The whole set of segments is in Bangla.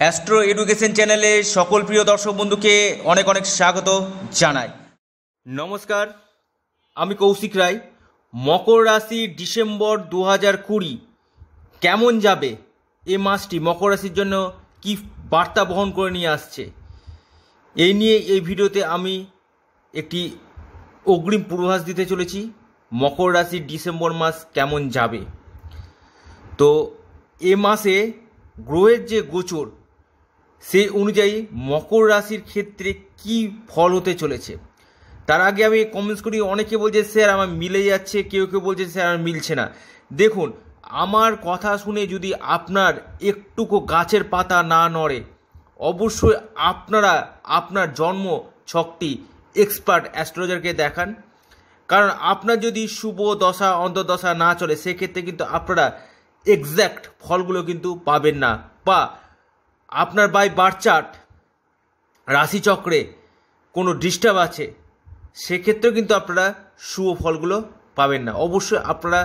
অ্যাস্ট্রো এডুকেশন চ্যানেলে সকল প্রিয় দর্শক বন্ধুকে অনেক অনেক স্বাগত জানাই নমস্কার আমি কৌশিক রায় মকর রাশি ডিসেম্বর দু হাজার কুড়ি কেমন যাবে এ মাসটি মকর রাশির জন্য কি বার্তা বহন করে নিয়ে আসছে এই নিয়ে এই ভিডিওতে আমি একটি অগ্রিম পূর্বাভাস দিতে চলেছি মকর রাশি ডিসেম্বর মাস কেমন যাবে তো এ মাসে গ্রহের যে গোচর সে অনুযায়ী মকর রাশির ক্ষেত্রে কি ফল হতে চলেছে তার আগে আমি কমেন্টস করি অনেকে বলছে স্যার আমার মিলে যাচ্ছে কেউ কেউ বলছে স্যার আমার মিলছে না দেখুন আমার কথা শুনে যদি আপনার একটুকু গাছের পাতা না নড়ে অবশ্যই আপনারা আপনার জন্ম ছকটি এক্সপার্ট অ্যাস্ট্রোলজারকে দেখান কারণ আপনার যদি শুভ দশা অন্তর্দশা না চলে সেক্ষেত্রে কিন্তু আপনারা এক্স্যাক্ট ফলগুলো কিন্তু পাবেন না বা আপনার বাই বার চার্ট রাশিচক্রে কোনো ডিস্টার্ব আছে সেক্ষেত্রেও কিন্তু আপনারা শুভ ফলগুলো পাবেন না অবশ্যই আপনারা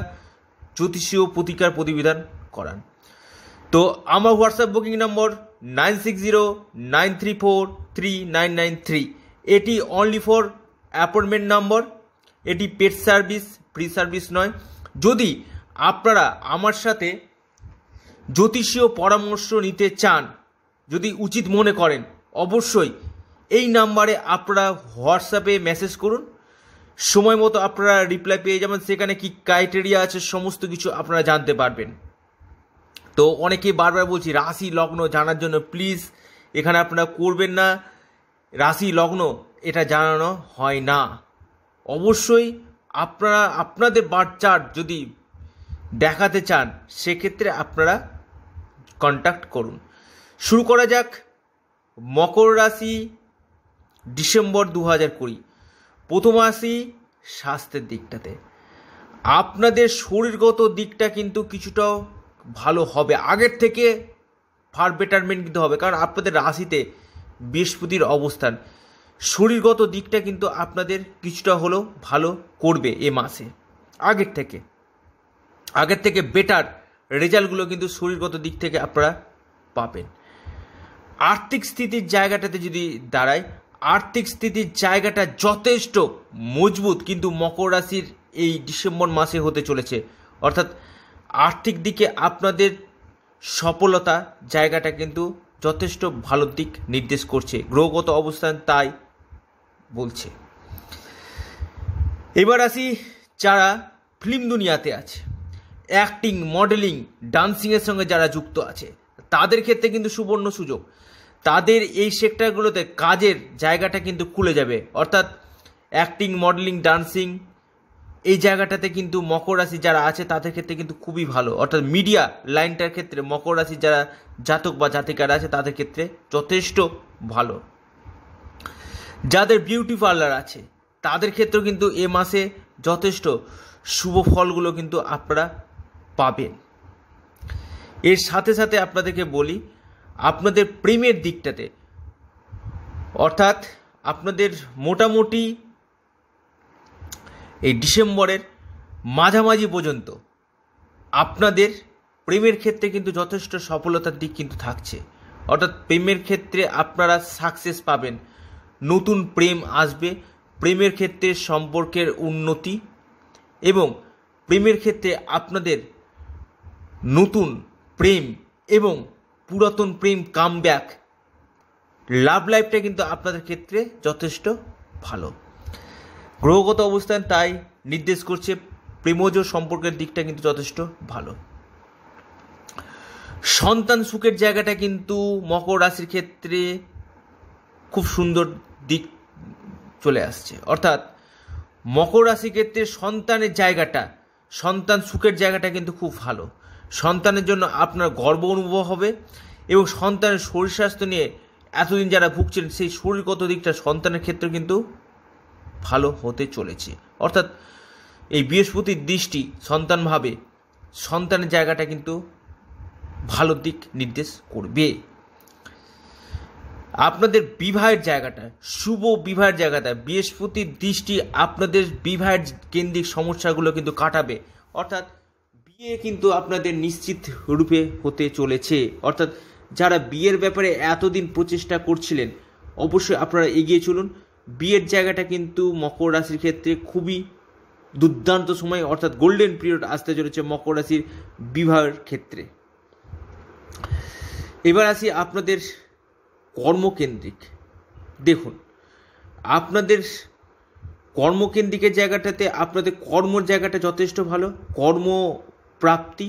জ্যোতিষীয় প্রতিকার প্রতিবিধান করান তো আমার WhatsApp booking number nine six zero nine three four three nine nine three এটি অনলি ফর অ্যাপয়েন্টমেন্ট নম্বর এটি পেড সার্ভিস ফ্রি সার্ভিস নয় যদি আপনারা আমার সাথে জ্যোতিষীয় পরামর্শ নিতে চান যদি উচিত মনে করেন অবশ্যই এই নাম্বারে আপনারা হোয়াটসঅ্যাপে মেসেজ করুন সময় মতো আপনারা রিপ্লাই পেয়ে যাবেন সেখানে কি ক্রাইটেরিয়া আছে সমস্ত কিছু আপনারা জানতে পারবেন তো অনেকে বারবার বলছি রাশি লগ্ন জানার জন্য প্লিজ এখানে আপনারা করবেন না রাশি লগ্ন এটা জানানো হয় না অবশ্যই আপনারা আপনাদের বাচ্চার যদি দেখাতে চান সেক্ষেত্রে আপনারা কন্ট্যাক্ট করুন শুরু করা যাক মকর রাশি ডিসেম্বর দু হাজার কুড়ি প্রথম আসি স্বাস্থ্যের দিকটাতে আপনাদের শরীরগত দিকটা কিন্তু কিছুটাও ভালো হবে আগের থেকে ফার বেটারমেন্ট কিন্তু হবে কারণ আপনাদের রাশিতে বৃহস্পতির অবস্থান শরীরগত দিকটা কিন্তু আপনাদের কিছুটা হলেও ভালো করবে এ মাসে আগের থেকে আগের থেকে বেটার রেজাল্টগুলো কিন্তু শরীরগত দিক থেকে আপনারা পাবেন আর্থিক স্থিতির জায়গাটাতে যদি দাঁড়ায় আর্থিক স্থিতির জায়গাটা যথেষ্ট মজবুত কিন্তু মকর রাশির এই ডিসেম্বর মাসে হতে চলেছে অর্থাৎ আর্থিক দিকে আপনাদের সফলতা জায়গাটা কিন্তু যথেষ্ট ভালো দিক নির্দেশ করছে গ্রহগত অবস্থান তাই বলছে এবার আসি যারা ফিল্ম দুনিয়াতে আছে অ্যাক্টিং মডেলিং ডান্সিংয়ের সঙ্গে যারা যুক্ত আছে তাদের ক্ষেত্রে কিন্তু সুবর্ণ সুযোগ তাদের এই সেক্টরগুলোতে কাজের জায়গাটা কিন্তু খুলে যাবে অর্থাৎ অ্যাক্টিং মডেলিং ডান্সিং এই জায়গাটাতে কিন্তু মকর রাশি যারা আছে তাদের ক্ষেত্রে কিন্তু খুবই ভালো অর্থাৎ মিডিয়া লাইনটার ক্ষেত্রে মকর রাশি যারা জাতক বা জাতিকারা আছে তাদের ক্ষেত্রে যথেষ্ট ভালো যাদের বিউটি পার্লার আছে তাদের ক্ষেত্রেও কিন্তু এ মাসে যথেষ্ট শুভ ফলগুলো কিন্তু আপনারা পাবেন এর সাথে সাথে আপনাদেরকে বলি আপনাদের প্রেমের দিকটাতে অর্থাৎ আপনাদের মোটামুটি এই ডিসেম্বরের মাঝামাঝি পর্যন্ত আপনাদের প্রেমের ক্ষেত্রে কিন্তু যথেষ্ট সফলতার দিক কিন্তু থাকছে অর্থাৎ প্রেমের ক্ষেত্রে আপনারা সাকসেস পাবেন নতুন প্রেম আসবে প্রেমের ক্ষেত্রে সম্পর্কের উন্নতি এবং প্রেমের ক্ষেত্রে আপনাদের নতুন প্রেম এবং পুরাতন প্রেম কাম ব্যাক লাভ লাইফটা কিন্তু আপনাদের ক্ষেত্রে যথেষ্ট ভালো গ্রহগত অবস্থান তাই নির্দেশ করছে প্রেমজ সম্পর্কের দিকটা কিন্তু যথেষ্ট ভালো সন্তান সুখের জায়গাটা কিন্তু মকর রাশির ক্ষেত্রে খুব সুন্দর দিক চলে আসছে অর্থাৎ মকর রাশির ক্ষেত্রে সন্তানের জায়গাটা সন্তান সুখের জায়গাটা কিন্তু খুব ভালো সন্তানের জন্য আপনার গর্ব অনুভব হবে এবং সন্তানের শরীর স্বাস্থ্য নিয়ে এতদিন যারা ভুগছেন সেই শরীরগত দিকটা সন্তানের ক্ষেত্রে কিন্তু ভালো হতে চলেছে অর্থাৎ এই বৃহস্পতির দৃষ্টি সন্তানভাবে সন্তানের জায়গাটা কিন্তু ভালো দিক নির্দেশ করবে আপনাদের বিবাহের জায়গাটা শুভ বিবাহের জায়গাটা বৃহস্পতির দৃষ্টি আপনাদের বিবাহের কেন্দ্রিক সমস্যাগুলো কিন্তু কাটাবে অর্থাৎ বিয়ে কিন্তু আপনাদের নিশ্চিত রূপে হতে চলেছে অর্থাৎ যারা বিয়ের ব্যাপারে এতদিন প্রচেষ্টা করছিলেন অবশ্যই আপনারা এগিয়ে চলুন বিয়ের জায়গাটা কিন্তু মকর রাশির ক্ষেত্রে খুবই দুর্দান্ত সময় অর্থাৎ গোল্ডেন পিরিয়ড আসতে চলেছে মকর রাশির বিবাহের ক্ষেত্রে এবার আসি আপনাদের কর্মকেন্দ্রিক দেখুন আপনাদের কর্মকেন্দ্রিকের জায়গাটাতে আপনাদের কর্মর জায়গাটা যথেষ্ট ভালো কর্মপ্রাপ্তি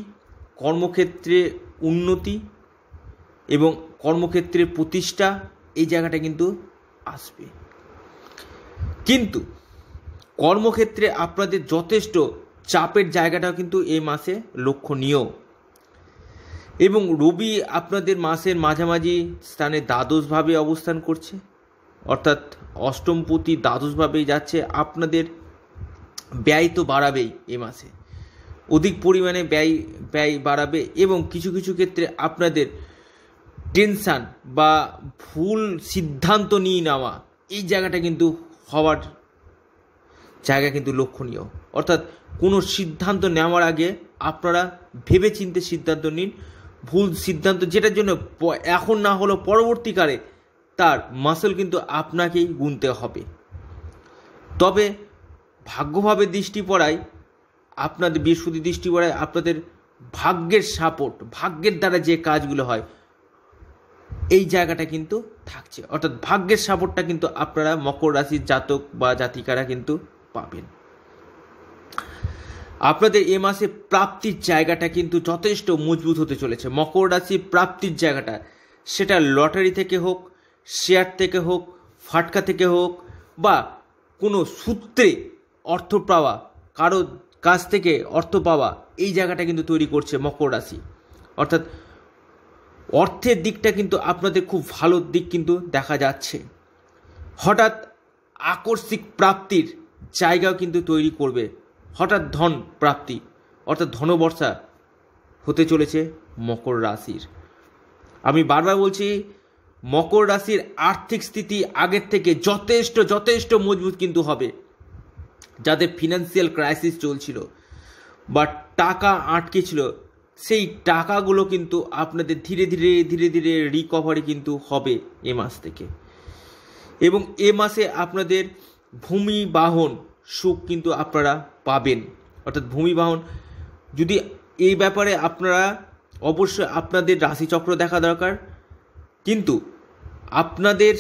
কর্মক্ষেত্রে উন্নতি এবং কর্মক্ষেত্রে প্রতিষ্ঠা এই জায়গাটা কিন্তু আসবে কিন্তু কর্মক্ষেত্রে আপনাদের যথেষ্ট চাপের জায়গাটাও কিন্তু এই মাসে লক্ষণীয় এবং রবি আপনাদের মাসের মাঝামাঝি স্থানে দ্বাদশভাবে অবস্থান করছে অর্থাৎ অষ্টমপতি দ্বাদশভাবেই যাচ্ছে আপনাদের ব্যয় তো বাড়াবেই এ মাসে অধিক পরিমাণে ব্যয় ব্যয় বাড়াবে এবং কিছু কিছু ক্ষেত্রে আপনাদের টেনশান বা ভুল সিদ্ধান্ত নিয়ে নেওয়া এই জায়গাটা কিন্তু হওয়ার জায়গা কিন্তু লক্ষণীয় অর্থাৎ কোনো সিদ্ধান্ত নেওয়ার আগে আপনারা ভেবেচিন্তে সিদ্ধান্ত নিন ভুল সিদ্ধান্ত যেটার জন্য এখন না হলো পরবর্তীকালে তার মাসল কিন্তু আপনাকেই গুনতে হবে তবে ভাগ্যভাবে দৃষ্টি পড়ায় আপনাদের বৃহস্পতি দৃষ্টি পড়ায় আপনাদের ভাগ্যের সাপোর্ট ভাগ্যের দ্বারা যে কাজগুলো হয় এই জায়গাটা কিন্তু থাকছে অর্থাৎ ভাগ্যের সাপোর্টটা কিন্তু আপনারা মকর রাশির জাতক বা জাতিকারা কিন্তু পাবেন আপনাদের এ মাসে প্রাপ্তির জায়গাটা কিন্তু যথেষ্ট মজবুত হতে চলেছে মকর রাশি প্রাপ্তির জায়গাটা সেটা লটারি থেকে হোক শেয়ার থেকে হোক ফাটকা থেকে হোক বা কোনো সূত্রে অর্থ পাওয়া কারো কাছ থেকে অর্থ পাওয়া এই জায়গাটা কিন্তু তৈরি করছে মকর রাশি অর্থাৎ অর্থের দিকটা কিন্তু আপনাদের খুব ভালো দিক কিন্তু দেখা যাচ্ছে হঠাৎ আকস্মিক প্রাপ্তির জায়গাও কিন্তু তৈরি করবে হঠাৎ ধন প্রাপ্তি অর্থাৎ ধনবর্ষা হতে চলেছে মকর রাশির আমি বারবার বলছি মকর রাশির আর্থিক স্থিতি আগের থেকে যথেষ্ট যথেষ্ট মজবুত কিন্তু হবে যাদের ফিনান্সিয়াল ক্রাইসিস চলছিল বা টাকা আটকে ছিল সেই টাকাগুলো কিন্তু আপনাদের ধীরে ধীরে ধীরে ধীরে রিকভারি কিন্তু হবে এ মাস থেকে এবং এ মাসে আপনাদের ভূমি বাহন সুখ কিন্তু আপনারা পাবেন অর্থাৎ ভূমি বাহন যদি এই ব্যাপারে আপনারা অবশ্যই আপনাদের রাশিচক্র দেখা দরকার কিন্তু আপনাদের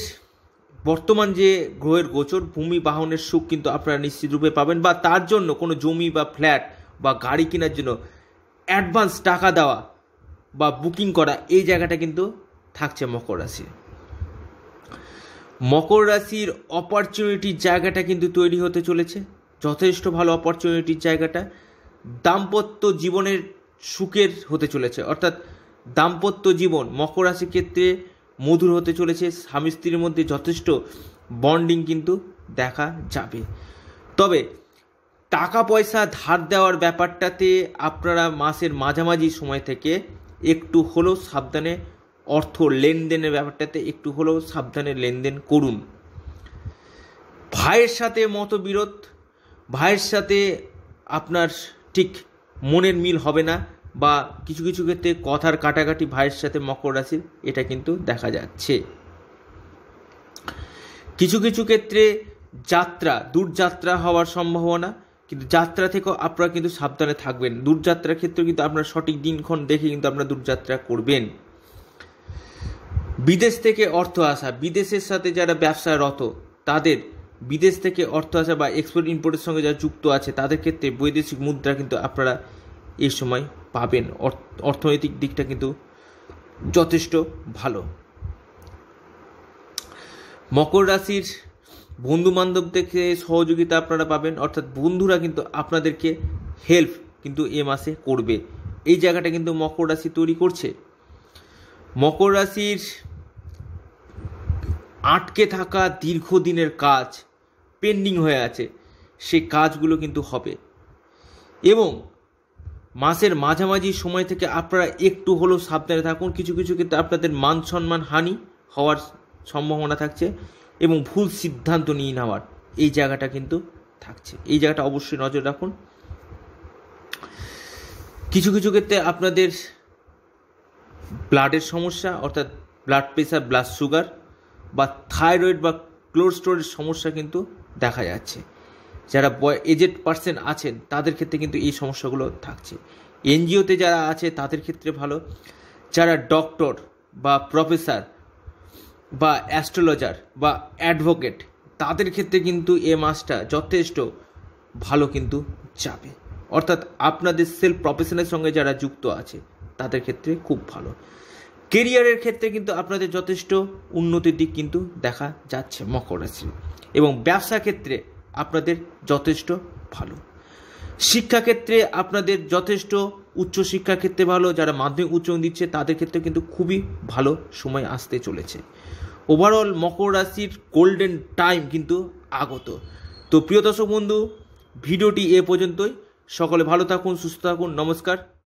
বর্তমান যে গ্রহের গোচর ভূমি বাহনের সুখ কিন্তু আপনারা নিশ্চিত রূপে পাবেন বা তার জন্য কোনো জমি বা ফ্ল্যাট বা গাড়ি কেনার জন্য অ্যাডভান্স টাকা দেওয়া বা বুকিং করা এই জায়গাটা কিন্তু থাকছে মকর রাশির মকর রাশির অপরচুনিটির জায়গাটা কিন্তু তৈরি হতে চলেছে যথেষ্ট ভালো অপরচুনিটির জায়গাটা দাম্পত্য জীবনের সুখের হতে চলেছে অর্থাৎ দাম্পত্য জীবন মকর রাশির ক্ষেত্রে মধুর হতে চলেছে স্বামী স্ত্রীর মধ্যে যথেষ্ট বন্ডিং কিন্তু দেখা যাবে তবে টাকা পয়সা ধার দেওয়ার ব্যাপারটাতে আপনারা মাসের মাঝামাঝি সময় থেকে একটু হলেও সাবধানে অর্থ লেনদেনের ব্যাপারটাতে একটু হলেও সাবধানে লেনদেন করুন ভাইয়ের সাথে মতবিরোধ ভাইয়ের সাথে আপনার ঠিক মনের মিল হবে না বা কিছু কিছু ক্ষেত্রে কথার কাটাকাটি ভাইয়ের সাথে মকর রাশির এটা কিন্তু দেখা যাচ্ছে কিছু কিছু ক্ষেত্রে যাত্রা দূরযাত্রা হওয়ার সম্ভাবনা কিন্তু যাত্রা থেকেও আপনারা কিন্তু সাবধানে থাকবেন দূরযাত্রার ক্ষেত্রে কিন্তু আপনারা সঠিক দিনক্ষণ দেখে কিন্তু আপনারা দূরযাত্রা করবেন বিদেশ থেকে অর্থ আসা বিদেশের সাথে যারা ব্যবসায় রত তাদের বিদেশ থেকে অর্থ আসা বা এক্সপোর্ট ইম্পোর্টের সঙ্গে যারা যুক্ত আছে তাদের ক্ষেত্রে বৈদেশিক মুদ্রা কিন্তু আপনারা এই সময় পাবেন অর্থনৈতিক দিকটা কিন্তু যথেষ্ট ভালো মকর রাশির বন্ধু বান্ধব থেকে সহযোগিতা আপনারা পাবেন অর্থাৎ বন্ধুরা কিন্তু আপনাদেরকে হেল্প কিন্তু এ মাসে করবে এই জায়গাটা কিন্তু মকর রাশি তৈরি করছে মকর রাশির আটকে থাকা দীর্ঘদিনের কাজ পেন্ডিং হয়ে আছে সে কাজগুলো কিন্তু হবে এবং মাসের মাঝামাঝি সময় থেকে আপনারা একটু হলেও সাবধানে থাকুন কিছু কিছু ক্ষেত্রে আপনাদের মান সম্মান হানি হওয়ার সম্ভাবনা থাকছে এবং ভুল সিদ্ধান্ত নিয়ে নেওয়ার এই জায়গাটা কিন্তু থাকছে এই জায়গাটা অবশ্যই নজর রাখুন কিছু কিছু ক্ষেত্রে আপনাদের ব্লাডের সমস্যা অর্থাৎ ব্লাড প্রেশার ব্লাড সুগার বা থাইরয়েড বা স্টোরের সমস্যা কিন্তু দেখা যাচ্ছে যারা এজেড পার্সেন আছেন তাদের ক্ষেত্রে কিন্তু এই সমস্যাগুলো থাকছে এনজিওতে যারা আছে তাদের ক্ষেত্রে ভালো যারা ডক্টর বা প্রফেসর বা অ্যাস্ট্রোলজার বা অ্যাডভোকেট তাদের ক্ষেত্রে কিন্তু এ মাসটা যথেষ্ট ভালো কিন্তু যাবে অর্থাৎ আপনাদের সেলফ প্রফেশনের সঙ্গে যারা যুক্ত আছে তাদের ক্ষেত্রে খুব ভালো কেরিয়ারের ক্ষেত্রে কিন্তু আপনাদের যথেষ্ট উন্নতির দিক কিন্তু দেখা যাচ্ছে মকর রাশি এবং ব্যবসা ক্ষেত্রে আপনাদের যথেষ্ট ভালো শিক্ষাক্ষেত্রে আপনাদের যথেষ্ট উচ্চ ক্ষেত্রে ভালো যারা মাধ্যমিক উচ্চ দিচ্ছে তাদের ক্ষেত্রে কিন্তু খুবই ভালো সময় আসতে চলেছে ওভারঅল মকর রাশির গোল্ডেন টাইম কিন্তু আগত তো প্রিয় দর্শক বন্ধু ভিডিওটি এ পর্যন্তই সকলে ভালো থাকুন সুস্থ থাকুন নমস্কার